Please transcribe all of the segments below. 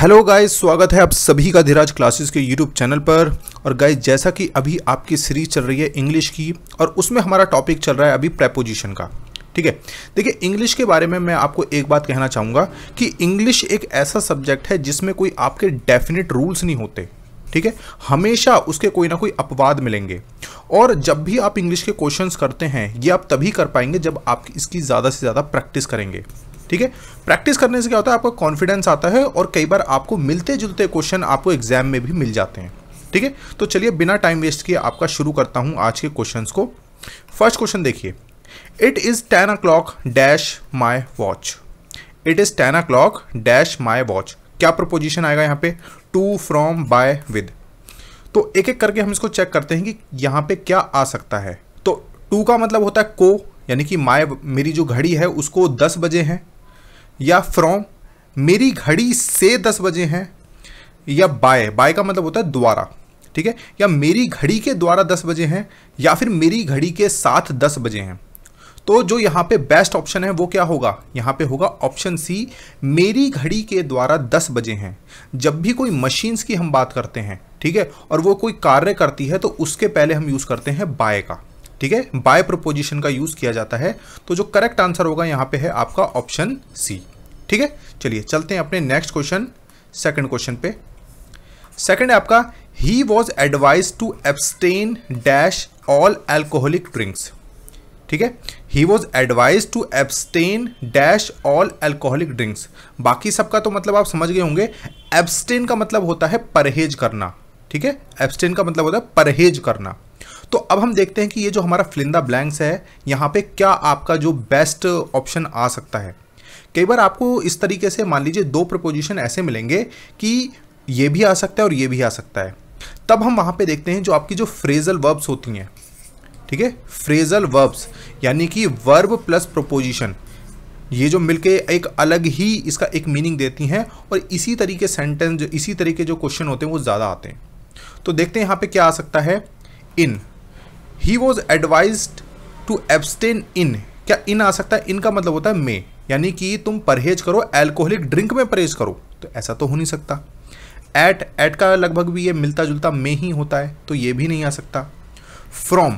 hello guys स्वागत है आप सभी का धीराज क्लासेस के यूट्यूब चैनल पर और गाइस जैसा कि अभी आपकी सीरीज चल रही है इंग्लिश की और उसमें हमारा टॉपिक चल रहा है अभी प्रेपोजिशन का ठीक है देखिए इंग्लिश के बारे में मैं आपको एक बात कहना चाहूँगा कि इंग्लिश एक ऐसा सब्जेक्ट है जिसमें कोई आपके डेफिनेट रूल्स नहीं होते ठीक है हमेशा उसके कोई ना कोई अपवाद मिलेंगे और जब भी आप इंग्लिश के क्वेश्चंस करते हैं ये आप तभी कर पाएंगे जब आप इसकी ज़्यादा से ज़्यादा प्रैक्टिस करेंगे ठीक है प्रैक्टिस करने से क्या होता है आपका कॉन्फिडेंस आता है और कई बार आपको मिलते जुलते क्वेश्चन आपको एग्जाम में भी मिल जाते हैं ठीक है तो चलिए बिना टाइम वेस्ट किए आपका शुरू करता हूँ आज के क्वेश्चन को फर्स्ट क्वेश्चन देखिए it is ten o'clock dash my watch it is ten o'clock dash my watch क्या प्रपोजिशन आएगा यहाँ पे टू फ्रॉम बाय विद तो एक एक करके हम इसको चेक करते हैं कि यहाँ पे क्या आ सकता है तो टू का मतलब होता है को यानी कि माय मेरी जो घड़ी है उसको दस बजे हैं या फ्रॉम मेरी घड़ी से दस बजे हैं या बाय बाय का मतलब होता है द्वारा ठीक है या मेरी घड़ी के द्वारा दस बजे हैं या फिर मेरी घड़ी के साथ दस बजे हैं तो जो यहाँ पे बेस्ट ऑप्शन है वो क्या होगा यहाँ पे होगा ऑप्शन सी मेरी घड़ी के द्वारा दस बजे हैं जब भी कोई मशीन्स की हम बात करते हैं ठीक है और वो कोई कार्य करती है तो उसके पहले हम यूज़ करते हैं बाय का ठीक है बाय प्रोपोजिशन का यूज किया जाता है तो जो करेक्ट आंसर होगा यहां पे है आपका ऑप्शन सी ठीक है चलिए चलते हैं अपने नेक्स्ट क्वेश्चन सेकंड क्वेश्चन पे सेकंड आपका he was advise to abstain dash all alcoholic drinks ठीक है he was advise to abstain dash all alcoholic drinks बाकी सबका तो मतलब आप समझ गए होंगे एब्सटेन का मतलब होता है परहेज करना ठीक है एब्सटेन का मतलब होता है परहेज करना तो अब हम देखते हैं कि ये जो हमारा फ्लिंदा ब्लैंक्स है यहाँ पे क्या आपका जो बेस्ट ऑप्शन आ सकता है कई बार आपको इस तरीके से मान लीजिए दो प्रपोजिशन ऐसे मिलेंगे कि ये भी आ सकता है और ये भी आ सकता है तब हम वहाँ पे देखते हैं जो आपकी जो फ्रेजल वर्ब्स होती हैं ठीक है फ्रेजल वर्ब्स यानी कि वर्ब प्लस प्रपोजिशन ये जो मिलके एक अलग ही इसका एक मीनिंग देती हैं और इसी तरीके सेंटेंस जो इसी तरीके जो क्वेश्चन होते हैं वो ज़्यादा आते हैं तो देखते हैं यहाँ पे क्या आ सकता है in he was advise to abstain in क्या इन आ सकता है इन का मतलब होता है मे यानी कि तुम परहेज करो एल्कोहलिक ड्रिंक में परहेज करो तो ऐसा तो हो नहीं सकता एट एट का लगभग भी ये मिलता जुलता मे ही होता है तो ये भी नहीं आ सकता फ्रॉम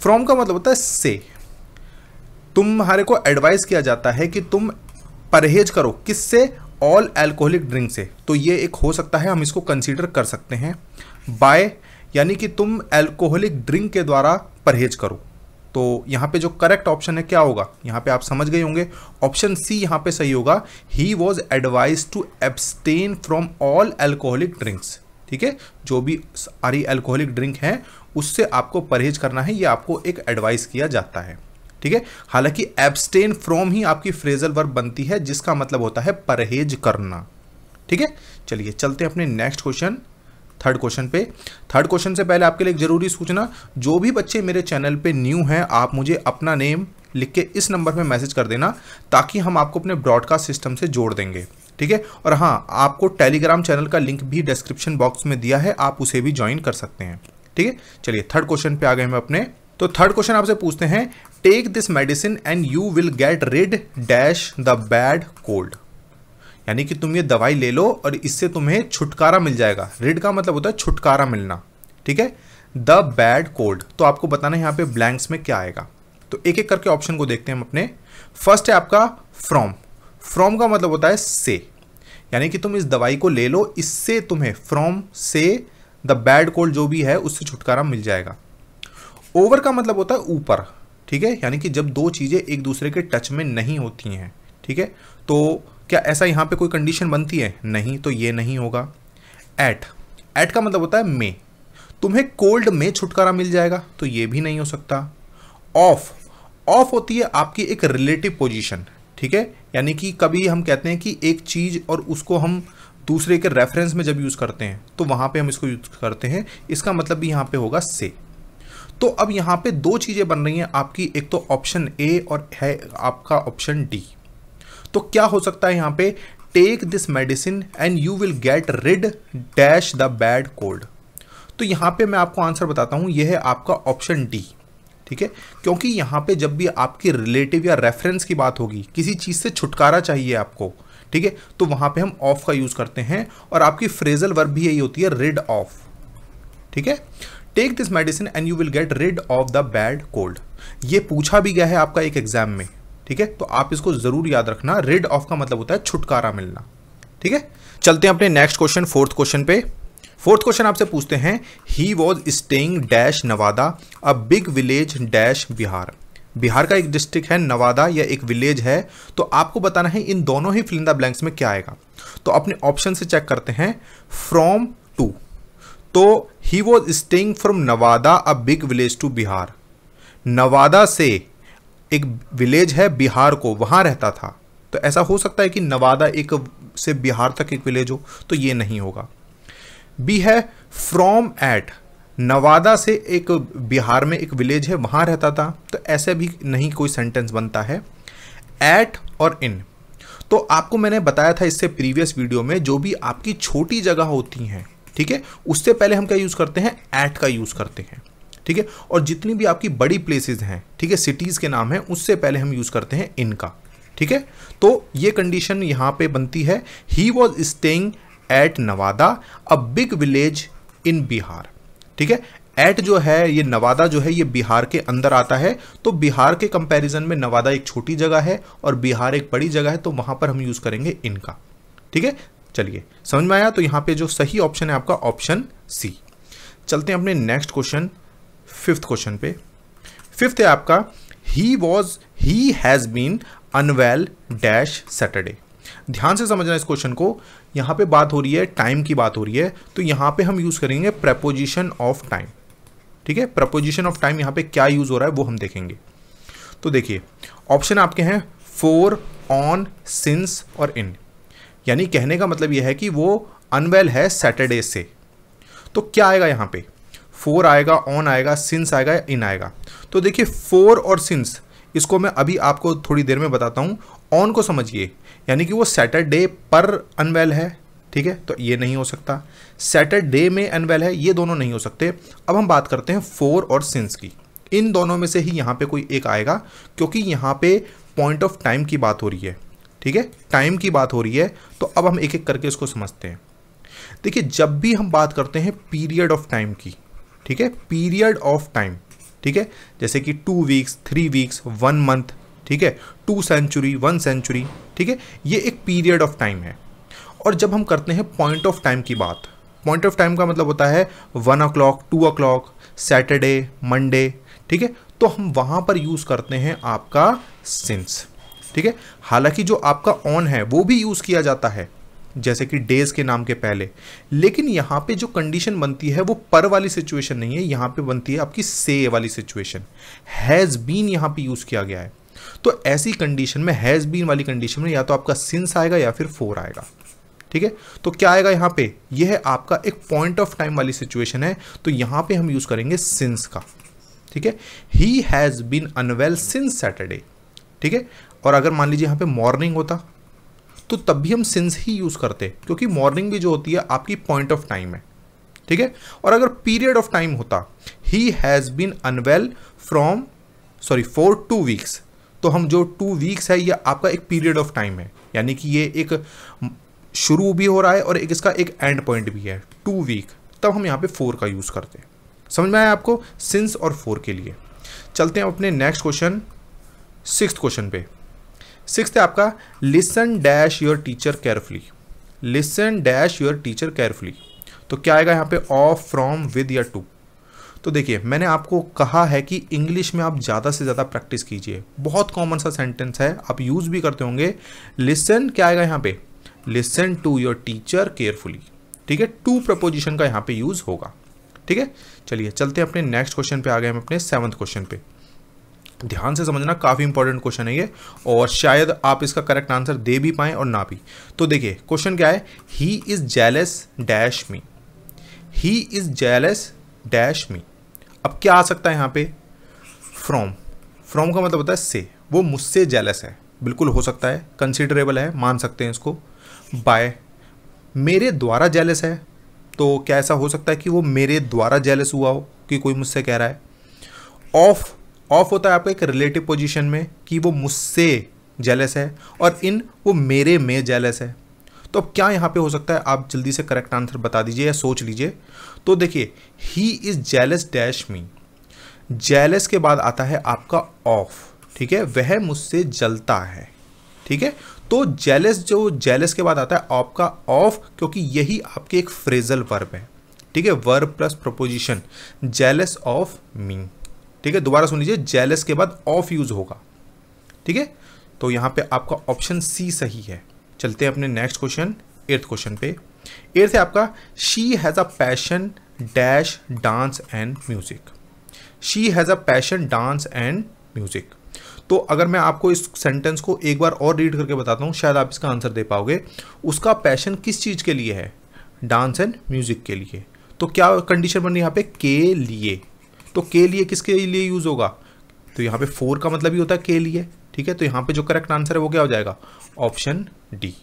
फ्रॉम का मतलब होता है से तुम्हारे को एडवाइस किया जाता है कि तुम परहेज करो किससे ऑल एल्कोहलिक ड्रिंक से तो ये एक हो सकता है हम इसको कंसीडर कर सकते हैं बाय यानी कि तुम एल्कोहलिक ड्रिंक के द्वारा परहेज करो तो यहाँ पे जो करेक्ट ऑप्शन है क्या होगा यहाँ पे आप समझ गए होंगे ऑप्शन सी यहाँ पे सही होगा he was advise to abstain from all alcoholic drinks ठीक है जो भी सारी एल्कोहलिक ड्रिंक हैं उससे आपको परहेज करना है ये आपको एक एडवाइस किया जाता है ठीक है हालांकि एब्सटेन फ्रॉम ही आपकी फ्रेजल वर्ब बनती है जिसका मतलब होता है परहेज करना ठीक है चलिए चलते हैं अपने नेक्स्ट क्वेश्चन थर्ड क्वेश्चन पे थर्ड क्वेश्चन से पहले आपके लिए एक ज़रूरी सूचना जो भी बच्चे मेरे चैनल पे न्यू हैं आप मुझे अपना नेम लिख के इस नंबर पे मैसेज कर देना ताकि हम आपको अपने ब्रॉडकास्ट सिस्टम से जोड़ देंगे ठीक है और हाँ आपको टेलीग्राम चैनल का लिंक भी डिस्क्रिप्शन बॉक्स में दिया है आप उसे भी ज्वाइन कर सकते हैं ठीक है चलिए थर्ड क्वेश्चन पे आ गए हम अपने तो थर्ड क्वेश्चन आपसे पूछते हैं take this medicine and you will get red dash the bad cold यानी कि तुम ये दवाई ले लो और इससे तुम्हें छुटकारा मिल जाएगा रिड का मतलब होता है छुटकारा मिलना ठीक है द बैड कोल्ड तो आपको बताना है यहाँ पे ब्लैंक्स में क्या आएगा तो एक एक करके ऑप्शन को देखते हैं हम अपने फर्स्ट है आपका फ्रॉम फ्रॉम का मतलब होता है से यानी कि तुम इस दवाई को ले लो इससे तुम्हें फ्रॉम से द बैड कोल्ड जो भी है उससे छुटकारा मिल जाएगा ओवर का मतलब होता है ऊपर ठीक है यानी कि जब दो चीज़ें एक दूसरे के टच में नहीं होती हैं ठीक है तो क्या ऐसा यहाँ पे कोई कंडीशन बनती है नहीं तो ये नहीं होगा एट एट का मतलब होता है मे तुम्हें कोल्ड में छुटकारा मिल जाएगा तो ये भी नहीं हो सकता ऑफ ऑफ होती है आपकी एक रिलेटिव पोजिशन ठीक है यानी कि कभी हम कहते हैं कि एक चीज़ और उसको हम दूसरे के रेफरेंस में जब यूज़ करते हैं तो वहाँ पे हम इसको यूज़ करते हैं इसका मतलब भी यहाँ पे होगा से तो अब यहाँ पे दो चीज़ें बन रही हैं आपकी एक तो ऑप्शन ए और है आपका ऑप्शन डी तो क्या हो सकता है यहां पे take this medicine and you will get rid dash the bad cold तो यहां पे मैं आपको आंसर बताता हूं यह है आपका ऑप्शन डी ठीक है क्योंकि यहां पे जब भी आपके रिलेटिव या रेफरेंस की बात होगी किसी चीज़ से छुटकारा चाहिए आपको ठीक है तो वहां पे हम ऑफ का यूज़ करते हैं और आपकी फ्रेजल वर्ब भी यही होती है रिड ऑफ ठीक है take this medicine and you will get rid of the bad cold ये पूछा भी गया है आपका एक एग्जाम में ठीक है तो आप इसको जरूर याद रखना रेड ऑफ का मतलब होता है छुटकारा मिलना ठीक है चलते हैं अपने नेक्स्ट क्वेश्चन फोर्थ क्वेश्चन पे फोर्थ क्वेश्चन आपसे पूछते हैं he was staying dash Nawada a big village dash Bihar Bihar का एक डिस्ट्रिक्ट है नवादा या एक विलेज है तो आपको बताना है इन दोनों ही फिलिंदा ब्लैंक्स में क्या आएगा तो अपने ऑप्शन से चेक करते हैं फ्रॉम टू तो he was staying from Nawada a big village to Bihar Nawada से एक विलेज है बिहार को वहाँ रहता था तो ऐसा हो सकता है कि नवादा एक से बिहार तक एक विलेज हो तो ये नहीं होगा बी है फ्रॉम एट नवादा से एक बिहार में एक विलेज है वहाँ रहता था तो ऐसे भी नहीं कोई सेंटेंस बनता है एट और इन तो आपको मैंने बताया था इससे प्रीवियस वीडियो में जो भी आपकी छोटी जगह होती हैं ठीक है उससे पहले हम क्या यूज़ करते हैं एट का यूज़ करते हैं ठीक है और जितनी भी आपकी बड़ी प्लेसेज हैं ठीक है सिटीज़ के नाम हैं उससे पहले हम यूज़ करते हैं इनका ठीक है तो ये कंडीशन यहाँ पे बनती है he was staying at Nawada a big village in Bihar ठीक है एट जो है ये नवादा जो है ये बिहार के अंदर आता है तो बिहार के कंपैरिजन में नवादा एक छोटी जगह है और बिहार एक बड़ी जगह है तो वहां पर हम यूज़ करेंगे इनका ठीक है चलिए समझ में आया तो यहां पे जो सही ऑप्शन है आपका ऑप्शन सी चलते हैं अपने नेक्स्ट क्वेश्चन फिफ्थ क्वेश्चन पे फिफ्थ है आपका he was he has been unwell dash Saturday ध्यान से समझना इस क्वेश्चन को यहां पे बात हो रही है टाइम की बात हो रही है तो यहां पे हम यूज़ करेंगे प्रपोजिशन ऑफ टाइम ठीक है प्रपोजिशन ऑफ टाइम यहां पे क्या यूज़ हो रहा है वो हम देखेंगे तो देखिए ऑप्शन आपके हैं फोर ऑन सिंस और इन यानी कहने का मतलब यह है कि वो अनवेल है सैटरडे से तो क्या आएगा यहां पे फोर आएगा ऑन आएगा सिंस आएगा या इन आएगा तो देखिए फोर और सिंस इसको मैं अभी आपको थोड़ी देर में बताता हूँ ऑन को समझिए यानी कि वो सैटरडे पर अनवेल है ठीक है तो ये नहीं हो सकता सैटरडे में अनवेल है ये दोनों नहीं हो सकते अब हम बात करते हैं फोर और सिंस की इन दोनों में से ही यहाँ पे कोई एक आएगा क्योंकि यहाँ पे पॉइंट ऑफ टाइम की बात हो रही है ठीक है टाइम की बात हो रही है तो अब हम एक एक करके इसको समझते हैं देखिए जब भी हम बात करते हैं पीरियड ऑफ टाइम की ठीक है पीरियड ऑफ टाइम ठीक है जैसे कि two weeks three weeks one month ठीक है टू सेंचुरी वन सेंचुरी ठीक है ये एक पीरियड ऑफ टाइम है और जब हम करते हैं पॉइंट ऑफ टाइम की बात पॉइंट ऑफ टाइम का मतलब होता है one o'clock two o'clock Saturday Monday ठीक है तो हम वहां पर यूज़ करते हैं आपका सिंस ठीक है हालांकि जो आपका ऑन है वो भी यूज़ किया जाता है जैसे कि डेज के नाम के पहले लेकिन यहाँ पे जो कंडीशन बनती है वो पर वाली सिचुएशन नहीं है यहाँ पे बनती है आपकी से वाली सिचुएशन हैज़ बीन यहाँ पे यूज़ किया गया है तो ऐसी कंडीशन में हैज़ बीन वाली कंडीशन में या तो आपका सिंस आएगा या फिर फोर आएगा ठीक है तो क्या आएगा यहाँ पे यह है आपका एक पॉइंट ऑफ टाइम वाली सिचुएशन है तो यहाँ पे हम यूज़ करेंगे सिंस का ठीक है he has been unwell since Saturday ठीक है और अगर मान लीजिए यहाँ पे मॉर्निंग होता तो तब भी हम सिंस ही यूज़ करते क्योंकि मॉर्निंग भी जो होती है आपकी पॉइंट ऑफ टाइम है ठीक है और अगर पीरियड ऑफ टाइम होता he has been unwell from sorry for two weeks तो हम जो टू वीक्स है ये आपका एक पीरियड ऑफ टाइम है यानी कि ये एक शुरू भी हो रहा है और एक इसका एक एंड पॉइंट भी है टू वीक तब हम यहाँ पे फोर का यूज़ करते हैं समझ में आया आपको सिंस और फोर के लिए चलते हैं अपने नेक्स्ट क्वेश्चन सिक्स क्वेश्चन पे सिक्स है आपका listen dash your teacher carefully listen dash your teacher carefully तो क्या आएगा यहाँ पे ऑफ फ्रॉम विद या टू तो देखिए मैंने आपको कहा है कि इंग्लिश में आप ज़्यादा से ज़्यादा प्रैक्टिस कीजिए बहुत कॉमन सा सेंटेंस है आप यूज़ भी करते होंगे लिसन क्या आएगा यहाँ पे listen to your teacher carefully ठीक है टू प्रपोजिशन का यहाँ पे यूज़ होगा ठीक है चलिए चलते हैं अपने नेक्स्ट क्वेश्चन पे आ गए हम अपने सेवन्थ क्वेश्चन पे ध्यान से समझना काफ़ी इंपॉर्टेंट क्वेश्चन है ये और शायद आप इसका करेक्ट आंसर दे भी पाएं और ना भी तो देखिए क्वेश्चन क्या है he is jealous dash me he is jealous dash me अब क्या आ सकता है यहाँ पे फ्रॉम फ्रॉम का मतलब होता है से वो मुझसे जेलस है बिल्कुल हो सकता है कंसिडरेबल है मान सकते हैं इसको बाय मेरे द्वारा जेलस है तो क्या ऐसा हो सकता है कि वो मेरे द्वारा जेलस हुआ हो कि कोई मुझसे कह रहा है ऑफ ऑफ होता है आपका एक रिलेटिव पोजीशन में कि वो मुझसे जेलस है और इन वो मेरे में जेलस है तो अब क्या यहाँ पे हो सकता है आप जल्दी से करेक्ट आंसर बता दीजिए या सोच लीजिए तो देखिए he is jealous dash me jealous के बाद आता है आपका ऑफ ठीक है वह मुझसे जलता है ठीक है तो जेलस जो जेलस के बाद आता है आपका ऑफ क्योंकि यही आपके एक फ्रेजल वर्ब है ठीक है verb plus preposition jealous of me ठीक है दोबारा सुन लीजिए जेलस के बाद ऑफ यूज होगा ठीक है तो यहां पे आपका ऑप्शन सी सही है चलते हैं अपने नेक्स्ट क्वेश्चन एर्थ क्वेश्चन पे एर्थ है आपका she has a passion dash dance and music she has a passion dance and music तो अगर मैं आपको इस सेंटेंस को एक बार और रीड करके बताता हूँ शायद आप इसका आंसर दे पाओगे उसका पैशन किस चीज़ के लिए है डांस एंड म्यूजिक के लिए तो क्या कंडीशन है यहाँ पे के लिए तो के लिए किसके लिए यूज़ होगा तो यहाँ पे फोर का मतलब ही होता है के लिए ठीक है तो यहाँ पे जो करेक्ट आंसर है वो क्या हो जाएगा ऑप्शन डी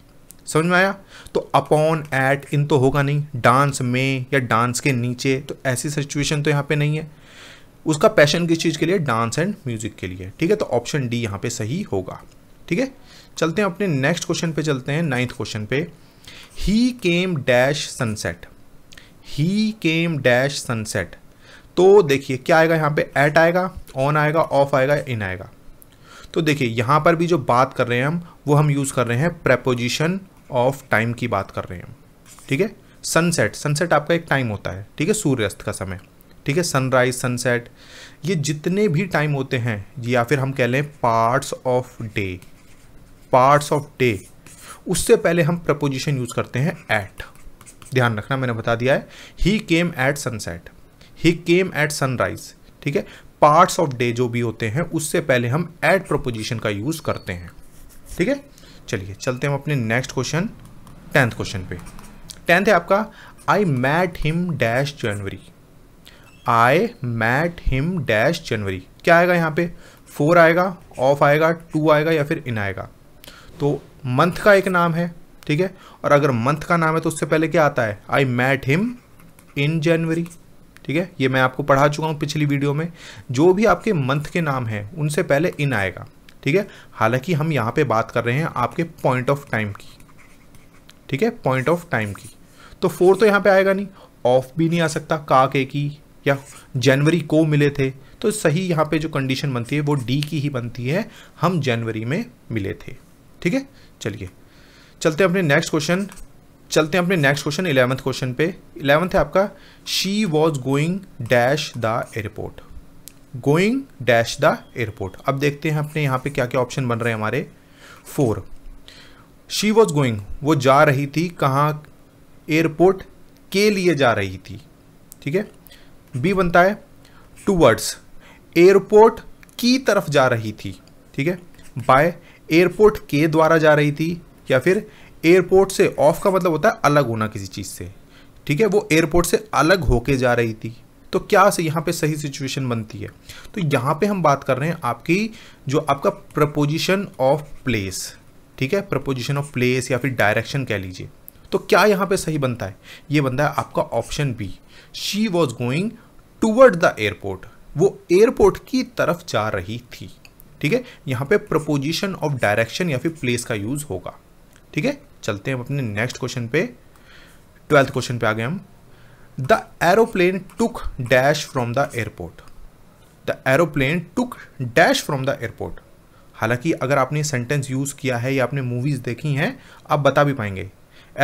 समझ में आया तो अपॉन एट इन तो होगा नहीं डांस में या डांस के नीचे तो ऐसी सिचुएशन तो यहाँ पे नहीं है उसका पैशन किस चीज़ के लिए डांस एंड म्यूजिक के लिए ठीक है तो ऑप्शन डी यहाँ पे सही होगा ठीक है चलते हैं अपने नेक्स्ट क्वेश्चन पे चलते हैं नाइन्थ क्वेश्चन पे he came dash sunset he came dash sunset तो देखिए क्या आएगा यहाँ पे एट आएगा ऑन आएगा ऑफ आएगा इन आएगा तो देखिए यहाँ पर भी जो बात कर रहे हैं हम वो हम यूज़ कर रहे हैं प्रेपोजिशन ऑफ टाइम की बात कर रहे हैं ठीक है सनसेट सनसेट आपका एक टाइम होता है ठीक है सूर्यास्त का समय ठीक है सनराइज सनसेट ये जितने भी टाइम होते हैं या फिर हम कह लें parts of day parts of day उससे पहले हम प्रपोजिशन यूज़ करते हैं एट ध्यान रखना मैंने बता दिया है he came at sunset he came at sunrise ठीक है पार्ट्स ऑफ डे जो भी होते हैं उससे पहले हम एट प्रोपोजिशन का यूज करते हैं ठीक है चलिए चलते हम अपने नेक्स्ट क्वेश्चन टेंथ क्वेश्चन पे टेंथ है आपका I met him dash January I met him dash January क्या आएगा यहाँ पे फोर आएगा ऑफ आएगा टू आएगा या फिर इन आएगा तो मंथ का एक नाम है ठीक है और अगर मंथ का नाम है तो उससे पहले क्या आता है आई मैट हिम इन जनवरी ठीक है ये मैं आपको पढ़ा चुका हूँ पिछली वीडियो में जो भी आपके मंथ के नाम हैं उनसे पहले इन आएगा ठीक है हालांकि हम यहाँ पे बात कर रहे हैं आपके पॉइंट ऑफ टाइम की ठीक है पॉइंट ऑफ टाइम की तो फोर तो यहाँ पे आएगा नहीं ऑफ भी नहीं आ सकता का के की या जनवरी को मिले थे तो सही यहाँ पे जो कंडीशन बनती है वो डी की ही बनती है हम जनवरी में मिले थे ठीक है चलिए चलते हैं अपने नेक्स्ट क्वेश्चन चलते हैं अपने नेक्स्ट क्वेश्चन इलेवंथ क्वेश्चन पे इलेवंथ है आपका she was going dash the airport going dash the airport अब देखते हैं अपने यहाँ पे क्या क्या ऑप्शन बन रहे हैं हमारे फोर शी वॉज गोइंग वो जा रही थी कहाँ एयरपोर्ट के लिए जा रही थी ठीक है बी बनता है टूवर्ड्स एयरपोर्ट की तरफ जा रही थी ठीक है बाय एयरपोर्ट के द्वारा जा रही थी या फिर एयरपोर्ट से ऑफ का मतलब होता है अलग होना किसी चीज़ से ठीक है वो एयरपोर्ट से अलग होके जा रही थी तो क्या से यहाँ पे सही सिचुएशन बनती है तो यहाँ पे हम बात कर रहे हैं आपकी जो आपका प्रपोजिशन ऑफ प्लेस ठीक है प्रपोजिशन ऑफ प्लेस या फिर डायरेक्शन कह लीजिए तो क्या यहाँ पे सही बनता है ये बनता है आपका option B she was going toward the airport वो एयरपोर्ट की तरफ जा रही थी ठीक है यहाँ पे प्रपोजिशन ऑफ डायरेक्शन या फिर प्लेस का यूज होगा ठीक है चलते हैं अपने नेक्स्ट क्वेश्चन पे ट्वेल्थ क्वेश्चन पे आ गए हम the aeroplane took dash from the airport the aeroplane took dash from the airport हालांकि अगर आपने सेंटेंस यूज़ किया है या आपने मूवीज़ देखी हैं आप बता भी पाएंगे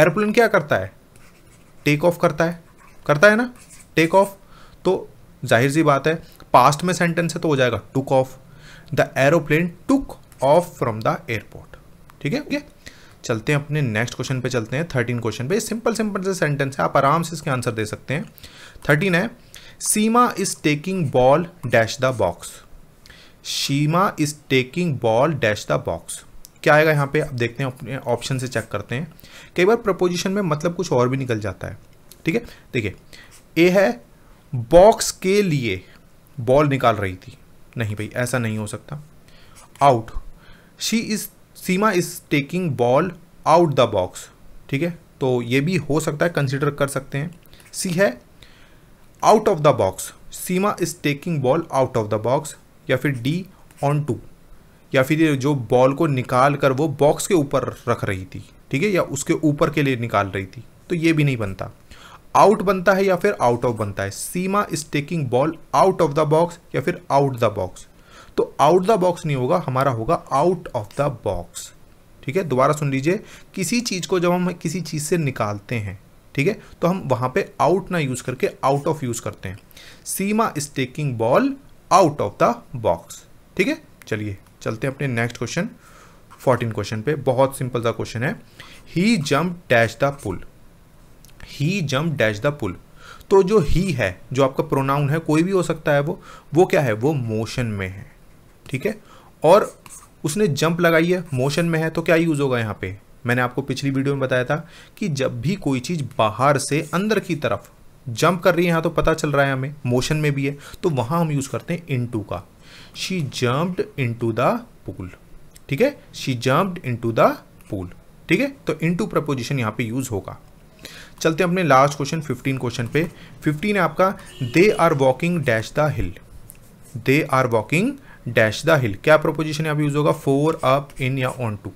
एरोप्लेन क्या करता है टेक ऑफ करता है करता है ना टेक ऑफ तो जाहिर सी बात है पास्ट में सेंटेंस है तो हो जाएगा took off the aeroplane took off from the airport ठीक है ओके चलते हैं अपने नेक्स्ट क्वेश्चन पे चलते हैं थर्टीन क्वेश्चन पे सिंपल सिंपल से सेंटेंस है आप आराम से इसके आंसर दे सकते हैं थर्टीन है Seema is taking ball dash the box Seema is taking ball dash the box क्या आएगा यहाँ पे आप देखते हैं अपने ऑप्शन से चेक करते हैं कई बार प्रपोजिशन में मतलब कुछ और भी निकल जाता है ठीक है देखिए ए है बॉक्स के लिए बॉल निकाल रही थी नहीं भाई ऐसा नहीं हो सकता out she is Seema is taking ball out the box ठीक है तो ये भी हो सकता है कंसिडर कर सकते हैं सी है out of the box Seema is taking ball out of the box या फिर डी ऑन टू या फिर जो बॉल को निकाल कर वो बॉक्स के ऊपर रख रही थी ठीक है या उसके ऊपर के लिए निकाल रही थी तो ये भी नहीं बनता आउट बनता है या फिर आउट ऑफ बनता है Seema is taking ball out of the box या फिर आउट द बॉक्स तो आउट द बॉक्स नहीं होगा हमारा होगा आउट ऑफ द बॉक्स ठीक है दोबारा सुन लीजिए किसी चीज़ को जब हम किसी चीज़ से निकालते हैं ठीक है तो हम वहां पे आउट ना यूज़ करके आउट ऑफ यूज़ करते हैं Seema is taking ball out of the box ठीक है चलिए चलते हैं अपने नेक्स्ट क्वेश्चन फोर्टीन क्वेश्चन पे बहुत सिंपल सा क्वेश्चन है he jump dash the pool he jump dash the pool तो जो ही है जो आपका प्रोनाउन है कोई भी हो सकता है वो वो क्या है वो मोशन में है ठीक है और उसने जंप लगाई है मोशन में है तो क्या यूज़ होगा यहाँ पे मैंने आपको पिछली वीडियो में बताया था कि जब भी कोई चीज़ बाहर से अंदर की तरफ जंप कर रही है यहाँ तो पता चल रहा है हमें मोशन में भी है तो वहाँ हम यूज़ करते हैं इन का she jumped into the pool ठीक है she jumped into the pool ठीक है तो इन टू प्रपोजिशन यहाँ पे यूज़ होगा चलते हैं अपने लास्ट क्वेश्चन 15 क्वेश्चन पे 15 है आपका they are walking dash the hill they are walking dash the hill क्या प्रोपोजिशन यहाँ पर यूज होगा फोर अप इन या ऑन टू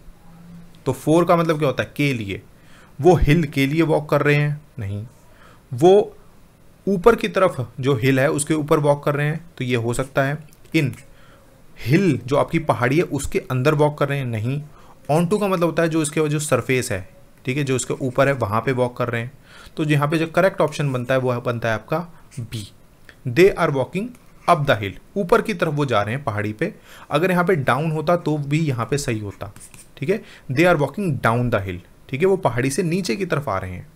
तो फोर का मतलब क्या होता है के लिए वो हिल के लिए वॉक कर रहे हैं नहीं वो ऊपर की तरफ जो हिल है उसके ऊपर वॉक कर रहे हैं तो ये हो सकता है इन हिल जो आपकी पहाड़ी है उसके अंदर वॉक कर रहे हैं नहीं ऑन टू का मतलब होता है जो इसके जो सरफेस है ठीक है जो इसके ऊपर है वहाँ पे वॉक कर रहे हैं तो यहाँ पे जो करेक्ट ऑप्शन बनता है वो बनता है आपका B they are walking up the hill ऊपर की तरफ वो जा रहे हैं पहाड़ी पे अगर यहाँ पे डाउन होता तो भी यहाँ पे सही होता ठीक है they are walking down the hill ठीक है वो पहाड़ी से नीचे की तरफ आ रहे हैं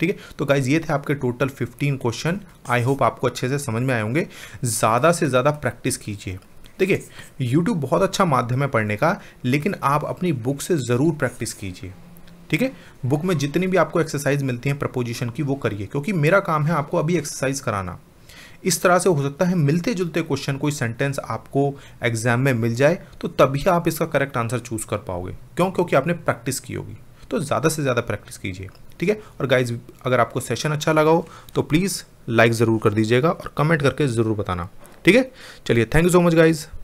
ठीक है तो गाइज ये थे आपके टोटल 15 क्वेश्चन आई होप आपको अच्छे से समझ में आए होंगे ज़्यादा से ज़्यादा प्रैक्टिस कीजिए ठीक है यूट्यूब बहुत अच्छा माध्यम है पढ़ने का लेकिन आप अपनी बुक से ज़रूर प्रैक्टिस कीजिए ठीक है बुक में जितनी भी आपको एक्सरसाइज मिलती है प्रपोजिशन की वो करिए क्योंकि मेरा काम है आपको अभी एक्सरसाइज कराना इस तरह से हो सकता है मिलते जुलते क्वेश्चन कोई सेंटेंस आपको एग्जाम में मिल जाए तो तभी आप इसका करेक्ट आंसर चूज कर पाओगे क्यों क्योंकि आपने प्रैक्टिस की होगी तो ज़्यादा से ज़्यादा प्रैक्टिस कीजिए ठीक है और गाइज अगर आपको सेशन अच्छा लगा हो तो प्लीज़ लाइक ज़रूर कर दीजिएगा और कमेंट करके ज़रूर बताना ठीक है चलिए thank you so much guys